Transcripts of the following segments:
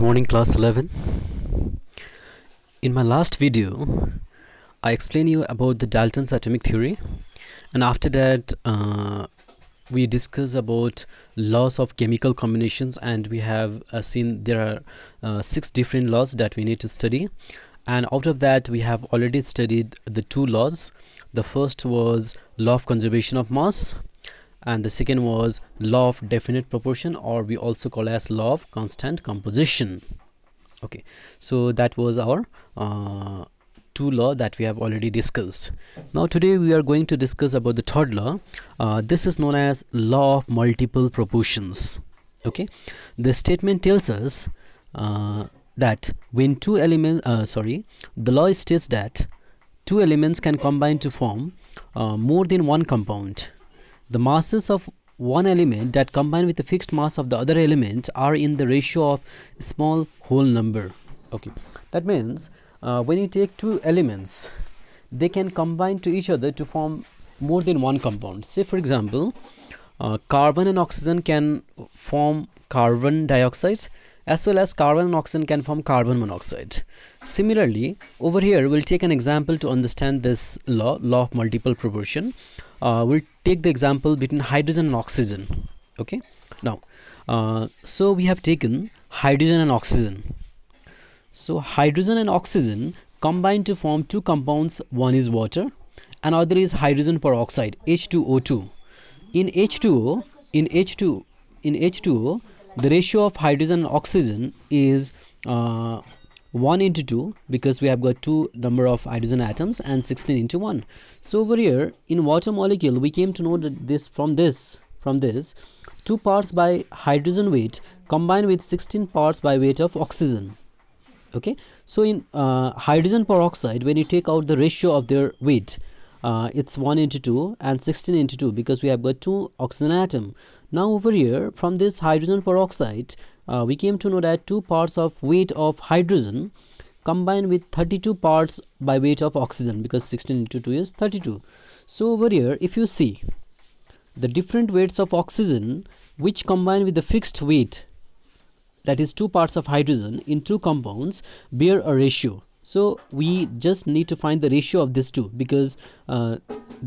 Good morning class 11 in my last video I explained you about the Dalton's atomic theory and after that uh, we discuss about laws of chemical combinations and we have uh, seen there are uh, six different laws that we need to study and out of that we have already studied the two laws the first was law of conservation of mass and the second was law of definite proportion or we also call as law of constant composition okay so that was our uh, two law that we have already discussed now today we are going to discuss about the third law uh, this is known as law of multiple proportions okay the statement tells us uh, that when two elements uh, sorry the law states that two elements can combine to form uh, more than one compound the masses of one element that combine with the fixed mass of the other element are in the ratio of small whole number. Okay, that means uh, when you take two elements, they can combine to each other to form more than one compound. Say for example, uh, carbon and oxygen can form carbon dioxide as well as carbon and oxygen can form carbon monoxide. Similarly, over here we'll take an example to understand this law, law of multiple proportion. Uh, we'll take the example between hydrogen and oxygen okay now uh, so we have taken hydrogen and oxygen so hydrogen and oxygen combine to form two compounds one is water and other is hydrogen peroxide H2O2 in H2O in H2 in H2O the ratio of hydrogen and oxygen is uh, 1 into 2 because we have got 2 number of hydrogen atoms and 16 into 1 so over here in water molecule we came to know that this from this from this 2 parts by hydrogen weight combined with 16 parts by weight of oxygen okay so in uh, hydrogen peroxide when you take out the ratio of their weight uh, it's 1 into 2 and 16 into 2 because we have got two oxygen atom now over here from this hydrogen peroxide uh, we came to know that 2 parts of weight of hydrogen combined with 32 parts by weight of oxygen because 16 into 2 is 32 so over here if you see the different weights of oxygen which combine with the fixed weight that is two parts of hydrogen in two compounds bear a ratio so we just need to find the ratio of these two because uh,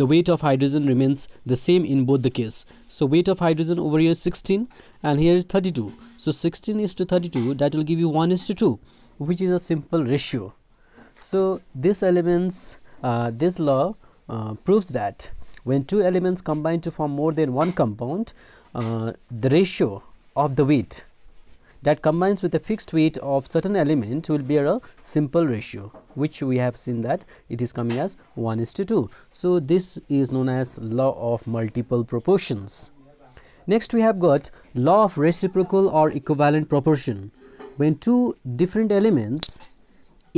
the weight of hydrogen remains the same in both the case so weight of hydrogen over here is 16 and here is 32 so 16 is to 32 that will give you 1 is to 2 which is a simple ratio so this elements uh, this law uh, proves that when two elements combine to form more than one compound uh, the ratio of the weight that combines with a fixed weight of certain element will bear a simple ratio which we have seen that it is coming as 1 is to 2 so this is known as law of multiple proportions next we have got law of reciprocal or equivalent proportion when two different elements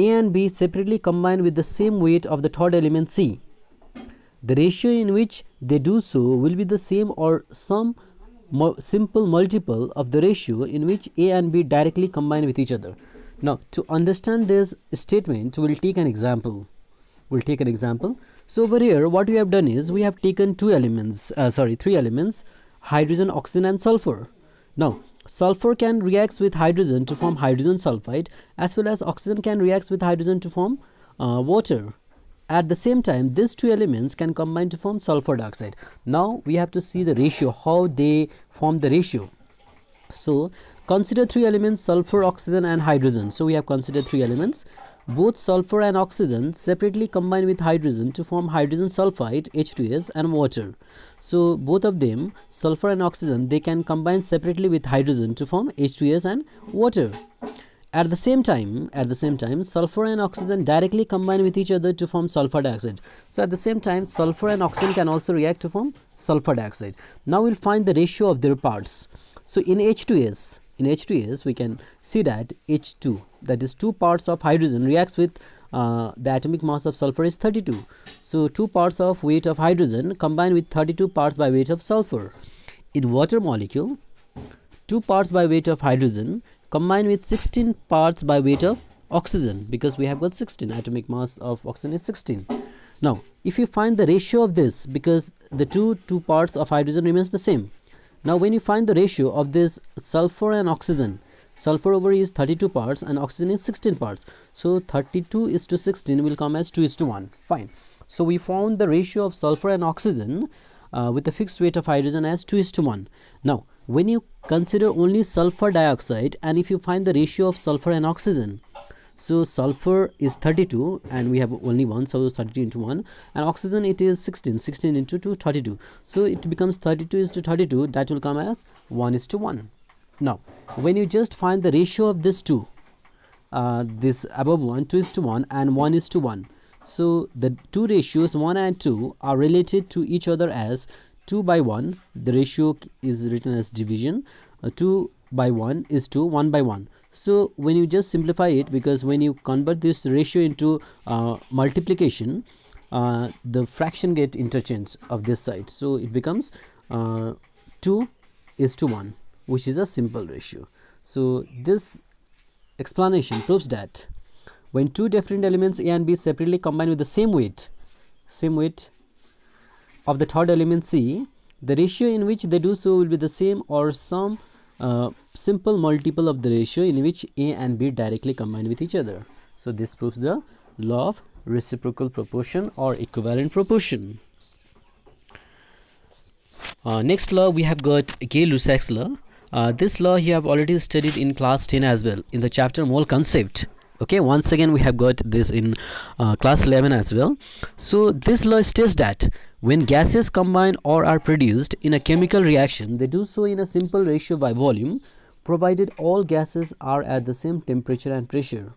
a and b separately combine with the same weight of the third element c the ratio in which they do so will be the same or some simple multiple of the ratio in which a and b directly combine with each other. Now, to understand this statement, we'll take an example. We'll take an example. So over here, what we have done is we have taken two elements, uh, sorry, three elements, hydrogen, oxygen and sulfur. Now, sulfur can react with hydrogen to form hydrogen sulfide as well as oxygen can react with hydrogen to form uh, water. At the same time, these two elements can combine to form sulfur dioxide. Now we have to see the ratio, how they form the ratio. So consider three elements sulfur, oxygen and hydrogen. So we have considered three elements. Both sulfur and oxygen separately combine with hydrogen to form hydrogen sulfide, H2S and water. So both of them, sulfur and oxygen, they can combine separately with hydrogen to form H2S and water. At the same time, at the same time, sulfur and oxygen directly combine with each other to form sulfur dioxide. So at the same time, sulfur and oxygen can also react to form sulfur dioxide. Now we'll find the ratio of their parts. So in H2S, in H2S, we can see that H2, that is two parts of hydrogen reacts with uh, the atomic mass of sulfur is 32. So two parts of weight of hydrogen combined with 32 parts by weight of sulfur. In water molecule, two parts by weight of hydrogen combined with 16 parts by weight of oxygen because we have got 16 atomic mass of oxygen is 16 now if you find the ratio of this because the two two parts of hydrogen remains the same now when you find the ratio of this sulfur and oxygen sulfur over is 32 parts and oxygen is 16 parts so 32 is to 16 will come as 2 is to 1 fine so we found the ratio of sulfur and oxygen uh, with the fixed weight of hydrogen as 2 is to 1 now when you consider only sulfur dioxide and if you find the ratio of sulfur and oxygen so sulfur is 32 and we have only one so 32 into 1 and oxygen it is 16 16 into 2 32 so it becomes 32 is to 32 that will come as 1 is to 1 now when you just find the ratio of this two uh, this above 1 2 is to 1 and 1 is to 1 so the two ratios 1 and 2 are related to each other as 2 by 1 the ratio is written as division uh, 2 by 1 is 2 1 by 1 so when you just simplify it because when you convert this ratio into uh, multiplication uh, the fraction get interchanged of this side so it becomes uh, 2 is to 1 which is a simple ratio so this explanation proves that when two different elements a and b separately combine with the same weight same weight of the third element C, the ratio in which they do so will be the same or some uh, simple multiple of the ratio in which A and B directly combine with each other. So this proves the law of reciprocal proportion or equivalent proportion. Uh, next law we have got Gay-Lussac's law. Uh, this law you have already studied in class 10 as well in the chapter mole concept okay once again we have got this in uh, class 11 as well so this law states that when gases combine or are produced in a chemical reaction they do so in a simple ratio by volume provided all gases are at the same temperature and pressure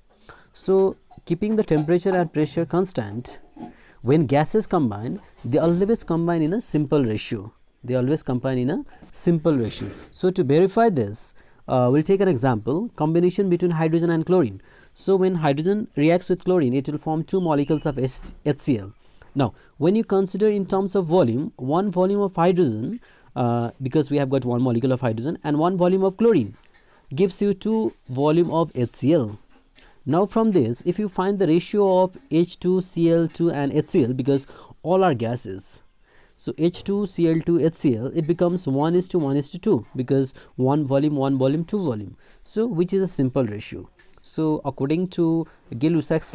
so keeping the temperature and pressure constant when gases combine they always combine in a simple ratio they always combine in a simple ratio so to verify this uh, we'll take an example combination between hydrogen and chlorine so when hydrogen reacts with chlorine, it will form two molecules of HCl. Now, when you consider in terms of volume, one volume of hydrogen, uh, because we have got one molecule of hydrogen and one volume of chlorine, gives you two volume of HCl. Now from this, if you find the ratio of H2Cl2 and HCl, because all are gases, so H2Cl2HCl, it becomes 1 is to 1 is to 2, because one volume, one volume, two volume. So which is a simple ratio. So according to Gay-Lussac's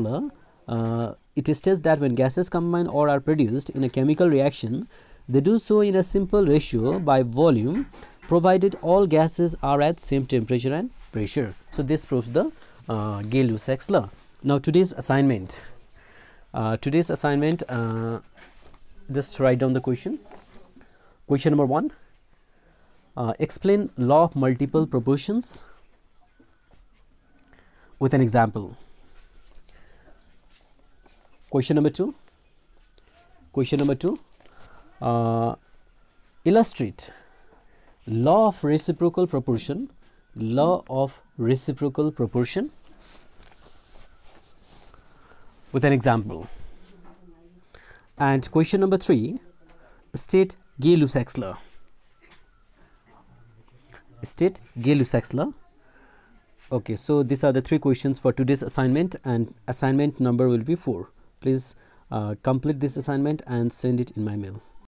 uh, it states that when gases combine or are produced in a chemical reaction, they do so in a simple ratio by volume provided all gases are at same temperature and pressure. So this proves the uh, Gay-Lussac's law. Now today's assignment. Uh, today's assignment, uh, just write down the question. Question number one, uh, explain law of multiple proportions with an example. Question number two. Question number two. Uh, illustrate law of reciprocal proportion. Law of reciprocal proportion with an example. And question number three. State Gay-Lussac's law. State Gay-Lussac's law Okay, so these are the three questions for today's assignment and assignment number will be 4. Please uh, complete this assignment and send it in my mail.